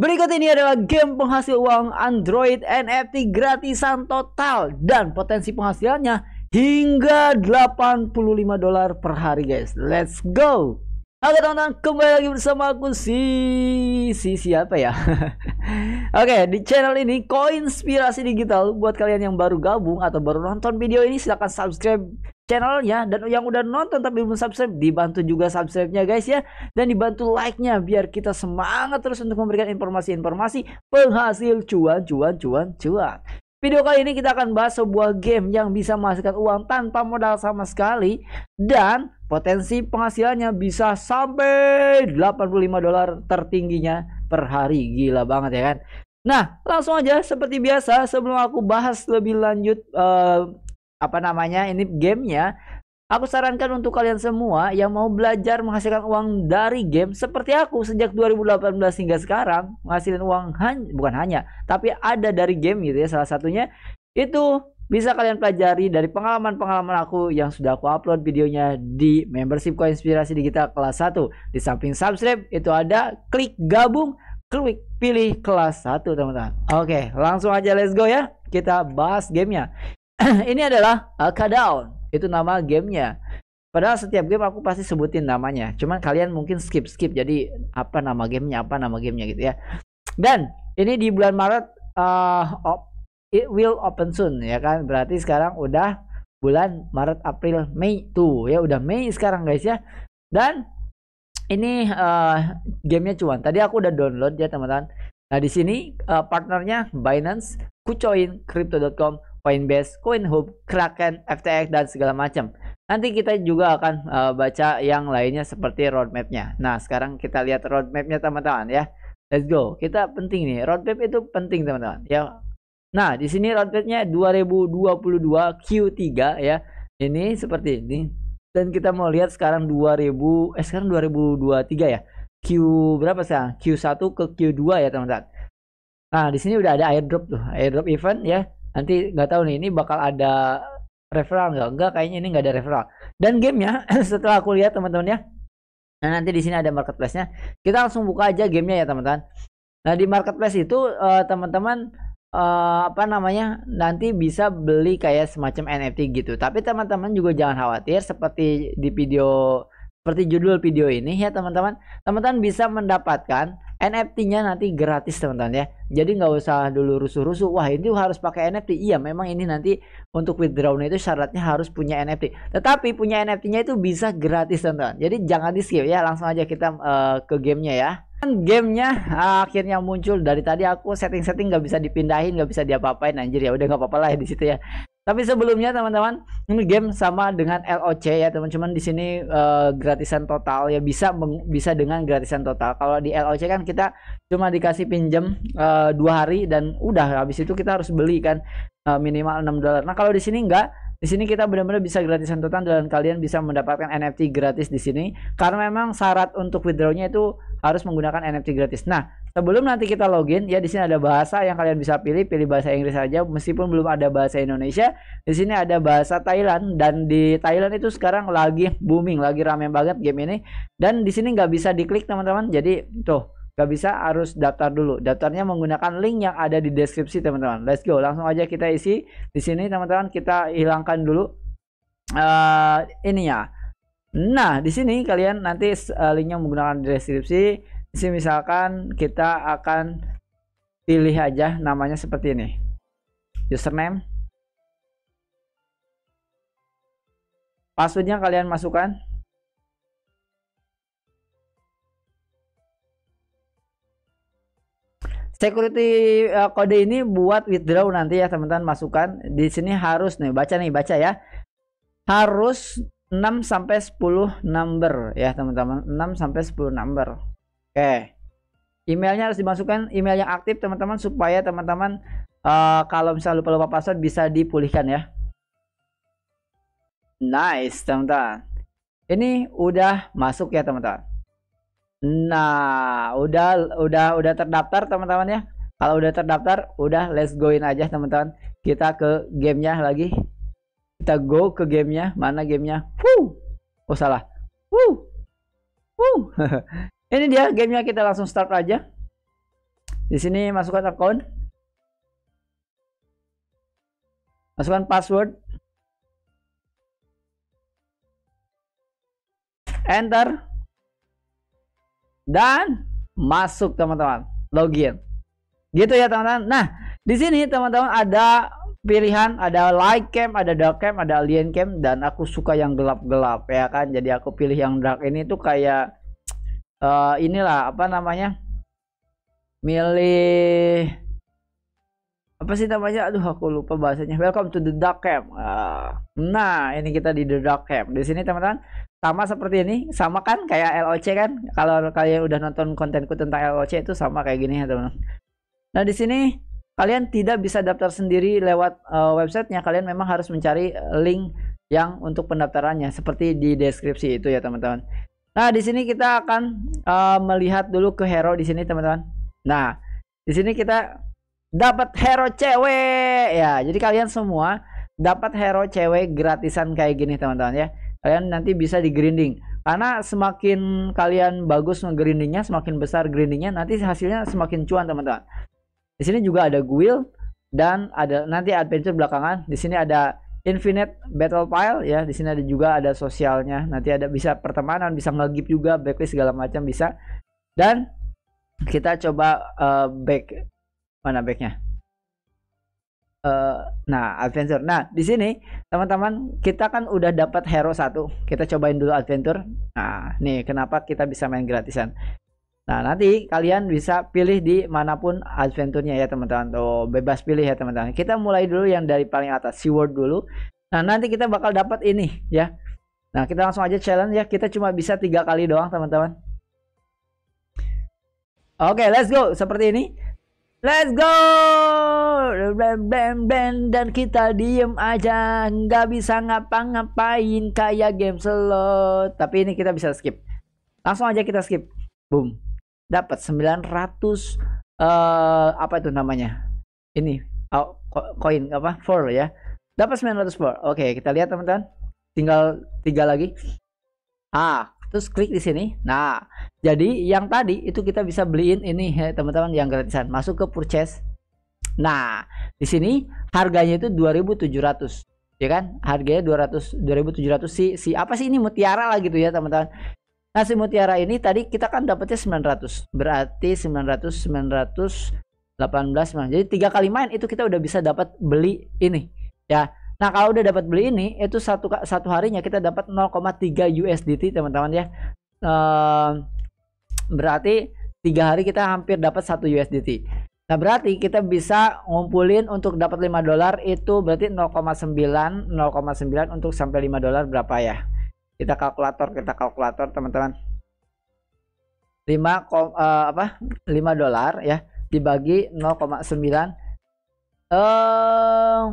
Berikut ini adalah game penghasil uang Android NFT gratisan total dan potensi penghasilannya hingga 85 dolar per hari guys. Let's go. Oke teman-teman kembali lagi bersama aku si si siapa ya Oke di channel ini koinspirasi digital buat kalian yang baru gabung atau baru nonton video ini silahkan subscribe channelnya dan yang udah nonton tapi belum subscribe dibantu juga subscribe-nya guys ya dan dibantu like-nya biar kita semangat terus untuk memberikan informasi-informasi penghasil cuan cuan cuan cuan Video kali ini kita akan bahas sebuah game yang bisa menghasilkan uang tanpa modal sama sekali dan potensi penghasilannya bisa sampai 85 dolar tertingginya per hari. Gila banget ya kan? Nah, langsung aja seperti biasa sebelum aku bahas lebih lanjut uh, apa namanya ini gamenya Aku sarankan untuk kalian semua yang mau belajar menghasilkan uang dari game seperti aku sejak 2018 hingga sekarang menghasilkan uang bukan hanya tapi ada dari game gitu ya salah satunya itu bisa kalian pelajari dari pengalaman-pengalaman aku yang sudah aku upload videonya di membership Koinspirasi Digital kelas 1. Di samping subscribe itu ada klik gabung, klik pilih kelas 1 teman-teman. Oke, langsung aja let's go ya. Kita bahas gamenya. ini adalah uh, Itu nama gamenya. Padahal setiap game aku pasti sebutin namanya. Cuman kalian mungkin skip-skip. Jadi apa nama gamenya, apa nama gamenya gitu ya. Dan ini di bulan Maret uh, op, it will open soon ya kan. Berarti sekarang udah bulan Maret, April, Mei tuh ya udah Mei sekarang guys ya. Dan ini uh, gamenya cuan. Tadi aku udah download ya teman-teman. Nah di sini uh, partnernya Binance, Kucoin, Crypto.com, Coinbase, CoinHub, Kraken, FTX dan segala macam. Nanti kita juga akan uh, baca yang lainnya seperti roadmapnya. Nah sekarang kita lihat roadmapnya teman-teman ya. Let's go. Kita penting nih. Roadmap itu penting teman-teman ya. Nah di sini roadmapnya 2022 Q3 ya. Ini seperti ini. Dan kita mau lihat sekarang 2000 eh sekarang 2023 ya. Q berapa sekarang? Q1 ke Q2 ya teman-teman. Nah di sini udah ada airdrop tuh, airdrop event ya nanti nggak tahu nih ini bakal ada referral nggak enggak kayaknya ini nggak ada referral dan gamenya setelah aku lihat teman-teman ya nah nanti di sini ada marketplace-nya kita langsung buka aja gamenya ya teman-teman nah di marketplace itu teman eh, teman-teman uh, apa namanya nanti bisa beli kayak semacam NFT gitu tapi teman-teman juga jangan khawatir seperti di video seperti judul video ini ya teman-teman teman-teman bisa mendapatkan NFT-nya nanti gratis teman-teman ya. Jadi nggak usah dulu rusuh-rusuh. Wah ini harus pakai NFT. Iya memang ini nanti untuk withdraw itu syaratnya harus punya NFT. Tetapi punya NFT-nya itu bisa gratis teman-teman. Jadi jangan di skip ya. Langsung aja kita uh, ke gamenya ya. Dan gamenya uh, akhirnya muncul dari tadi aku setting-setting nggak -setting bisa dipindahin nggak bisa diapa-apain anjir ya udah nggak apa-apa lah ya di situ ya tapi sebelumnya teman-teman, ini game sama dengan LOC ya teman-teman. Di sini uh, gratisan total ya bisa bisa dengan gratisan total. Kalau di LOC kan kita cuma dikasih pinjam uh, dua hari dan udah habis itu kita harus beli kan uh, minimal 6 dolar. Nah kalau di sini enggak, di sini kita benar-benar bisa gratisan total dan kalian bisa mendapatkan NFT gratis di sini karena memang syarat untuk withdrawnya itu harus menggunakan NFT gratis. Nah Sebelum nanti kita login, ya di sini ada bahasa yang kalian bisa pilih, pilih bahasa Inggris saja meskipun belum ada bahasa Indonesia. Di sini ada bahasa Thailand dan di Thailand itu sekarang lagi booming, lagi ramai banget game ini. Dan di sini nggak bisa diklik teman-teman. Jadi tuh nggak bisa harus daftar dulu. Daftarnya menggunakan link yang ada di deskripsi teman-teman. Let's go, langsung aja kita isi di sini teman-teman. Kita hilangkan dulu uh, ininya. Nah, di sini kalian nanti uh, linknya menggunakan deskripsi si misalkan kita akan pilih aja namanya seperti ini username passwordnya kalian masukkan security eh, kode ini buat withdraw nanti ya teman-teman masukkan di sini harus nih baca nih baca ya harus 6 sampai 10 number ya teman-teman 6 sampai 10 number Oke. Emailnya harus dimasukkan email yang aktif teman-teman supaya teman-teman uh, kalau misalnya lupa-lupa password bisa dipulihkan ya. Nice teman-teman. Ini udah masuk ya teman-teman. Nah, udah udah udah terdaftar teman-teman ya. Kalau udah terdaftar, udah let's go in aja teman-teman. Kita ke gamenya lagi. Kita go ke gamenya. Mana gamenya? Wuh. Oh salah. Wuh. Wuh. Ini dia gamenya kita langsung start aja. Di sini masukkan akun, Masukkan password. Enter. Dan masuk teman-teman. Login. Gitu ya teman-teman. Nah, di sini teman-teman ada pilihan ada light cam, ada dark cam, ada alien cam dan aku suka yang gelap-gelap ya kan. Jadi aku pilih yang dark ini tuh kayak uh, inilah apa namanya milih apa sih namanya aduh aku lupa bahasanya welcome to the dark camp uh, nah ini kita di the dark camp di sini teman-teman sama seperti ini sama kan kayak LOC kan kalau kalian udah nonton kontenku tentang LOC itu sama kayak gini ya teman-teman nah di sini kalian tidak bisa daftar sendiri lewat uh, websitenya kalian memang harus mencari eh, link yang untuk pendaftarannya seperti di deskripsi itu ya teman-teman Nah, di sini kita akan uh, melihat dulu ke hero di sini, teman-teman. Nah, di sini kita dapat hero cewek ya. Jadi kalian semua dapat hero cewek gratisan kayak gini, teman-teman ya. Kalian nanti bisa di grinding. Karena semakin kalian bagus ngegrindingnya, semakin besar grindingnya, nanti hasilnya semakin cuan, teman-teman. Di sini juga ada guild dan ada nanti adventure belakangan. Di sini ada Infinite Battle Pile ya. Di sini ada juga ada sosialnya. Nanti ada bisa pertemanan, bisa ngegip juga, backlist segala macam bisa. Dan kita coba uh, back mana backnya? Uh, nah, adventure. Nah, di sini teman-teman kita kan udah dapat hero satu. Kita cobain dulu adventure. Nah, nih kenapa kita bisa main gratisan? Nah, nanti kalian bisa pilih di manapun adventurnya ya, teman-teman. Tuh, bebas pilih ya, teman-teman. Kita mulai dulu yang dari paling atas, SeaWorld dulu. Nah, nanti kita bakal dapat ini ya. Nah, kita langsung aja challenge ya. Kita cuma bisa tiga kali doang, teman-teman. Oke, okay, let's go. Seperti ini. Let's go! Bam, bam, bam. Dan kita diem aja. Nggak bisa ngapa-ngapain kayak game slot. Tapi ini kita bisa skip. Langsung aja kita skip. Boom dapat 900 uh, eh, apa itu namanya? Ini oh, koin oh, apa? Four ya. Dapat 900 four. Oke, okay, kita lihat teman-teman. Tinggal tiga lagi. Ah, terus klik di sini. Nah, jadi yang tadi itu kita bisa beliin ini ya, teman-teman yang gratisan. Masuk ke purchase. Nah, di sini harganya itu 2.700 ya kan harganya 200 2700 si si apa sih ini mutiara lah gitu ya teman-teman Nah, si mutiara ini tadi kita kan dapatnya 900. Berarti 900 900 18. Jadi tiga kali main itu kita udah bisa dapat beli ini, ya. Nah, kalau udah dapat beli ini itu satu satu harinya kita dapat 0,3 USDT, teman-teman ya. Ehm, berarti tiga hari kita hampir dapat satu USDT. Nah, berarti kita bisa ngumpulin untuk dapat 5 dolar itu berarti 0,9 0,9 untuk sampai 5 dolar berapa ya? kita kalkulator kita kalkulator teman-teman 5 uh, eh, apa 5 dolar ya dibagi 0,9 eh uh,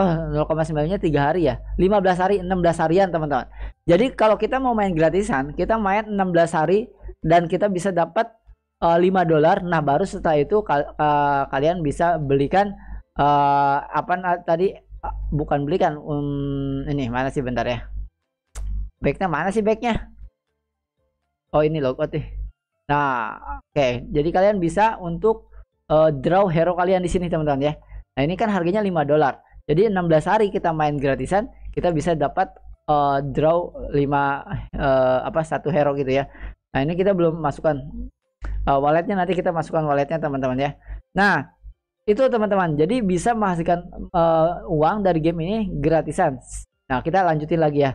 oh, 0,9 nya 3 hari ya 15 hari 16 harian teman-teman jadi kalau kita mau main gratisan kita main 16 hari dan kita bisa dapat uh, eh, 5 dolar nah baru setelah itu kal uh, kalian bisa belikan uh, apa tadi uh, bukan belikan um, ini mana sih bentar ya baiknya mana sih baiknya oh ini logout nih nah oke okay. jadi kalian bisa untuk uh, draw hero kalian di sini teman-teman ya nah ini kan harganya 5 dolar jadi 16 hari kita main gratisan kita bisa dapat uh, draw 5 uh, eh, apa satu hero gitu ya nah ini kita belum masukkan uh, walletnya nanti kita masukkan walletnya teman-teman ya nah itu teman-teman jadi bisa menghasilkan uh, uang dari game ini gratisan nah kita lanjutin lagi ya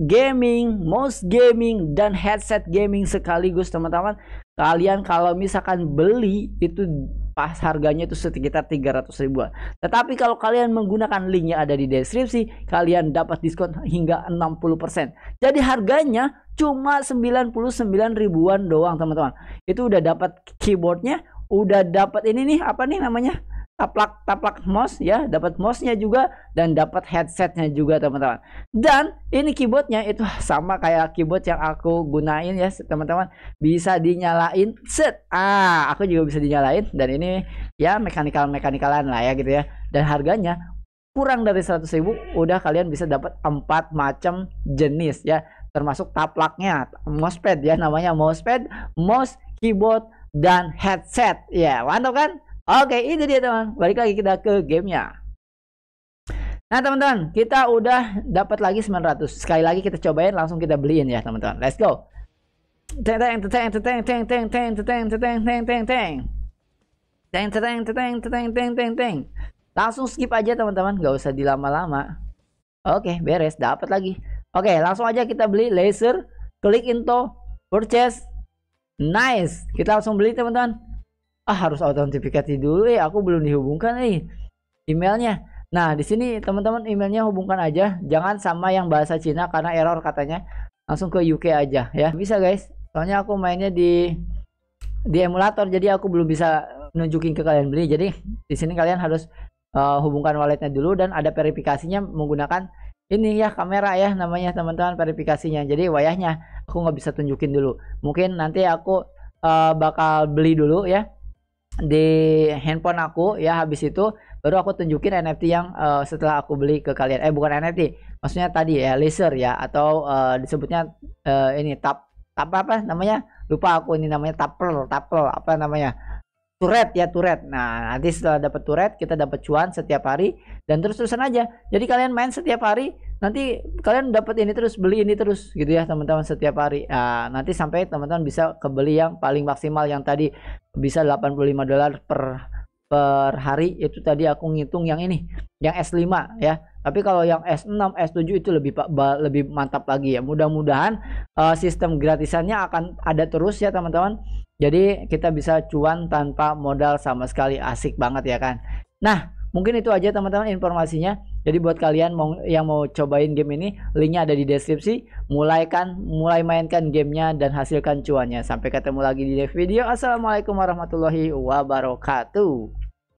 gaming, mouse gaming, dan headset gaming sekaligus teman-teman. Kalian kalau misalkan beli itu pas harganya itu sekitar 300 ribuan. Tetapi kalau kalian menggunakan link yang ada di deskripsi, kalian dapat diskon hingga 60%. Jadi harganya cuma 99 ribuan doang teman-teman. Itu udah dapat keyboardnya, udah dapat ini nih apa nih namanya? taplak taplak mouse ya dapat mouse-nya juga dan dapat headsetnya juga teman-teman dan ini keyboardnya itu sama kayak keyboard yang aku gunain ya teman-teman bisa dinyalain set ah aku juga bisa dinyalain dan ini ya mekanikal mekanikalan lah ya gitu ya dan harganya kurang dari 100 ribu udah kalian bisa dapat empat macam jenis ya termasuk taplaknya mousepad ya namanya mousepad mouse keyboard dan headset ya mantap kan Oke, itu dia teman. Balik lagi kita ke gamenya. Nah teman-teman, kita udah dapat lagi 900. Sekali lagi kita cobain, langsung kita beliin ya teman-teman. Let's go. Teng teng teng teng teng teng teng teng teng teng teng teng teng teng teng teng teng teng teng langsung skip aja teman-teman nggak usah dilama-lama oke beres dapat lagi oke langsung aja kita beli laser klik into purchase nice kita langsung beli teman-teman ah harus autentifikasi dulu eh, aku belum dihubungkan nih eh. emailnya nah di sini teman-teman emailnya hubungkan aja jangan sama yang bahasa Cina karena error katanya langsung ke UK aja ya bisa guys soalnya aku mainnya di di emulator jadi aku belum bisa nunjukin ke kalian beli jadi di sini kalian harus uh, hubungkan walletnya dulu dan ada verifikasinya menggunakan ini ya kamera ya namanya teman-teman verifikasinya jadi wayahnya aku nggak bisa tunjukin dulu mungkin nanti aku uh, bakal beli dulu ya di handphone aku ya habis itu baru aku tunjukin NFT yang uh, setelah aku beli ke kalian eh bukan NFT maksudnya tadi ya laser ya atau uh, disebutnya uh, ini tap tap apa namanya lupa aku ini namanya tapel tapel apa namanya turret ya turret nah nanti setelah dapat turret kita dapat cuan setiap hari dan terus terusan aja jadi kalian main setiap hari nanti kalian dapat ini terus beli ini terus gitu ya teman-teman setiap hari nah, nanti sampai teman-teman bisa kebeli yang paling maksimal yang tadi bisa 85 dolar per per hari itu tadi aku ngitung yang ini yang S5 ya tapi kalau yang S6 S7 itu lebih lebih mantap lagi ya mudah-mudahan uh, sistem gratisannya akan ada terus ya teman-teman jadi kita bisa cuan tanpa modal sama sekali asik banget ya kan nah mungkin itu aja teman-teman informasinya jadi buat kalian mau, yang mau cobain game ini, linknya ada di deskripsi. Mulai kan, mulai mainkan gamenya dan hasilkan cuannya. Sampai ketemu lagi di next video. Assalamualaikum warahmatullahi wabarakatuh.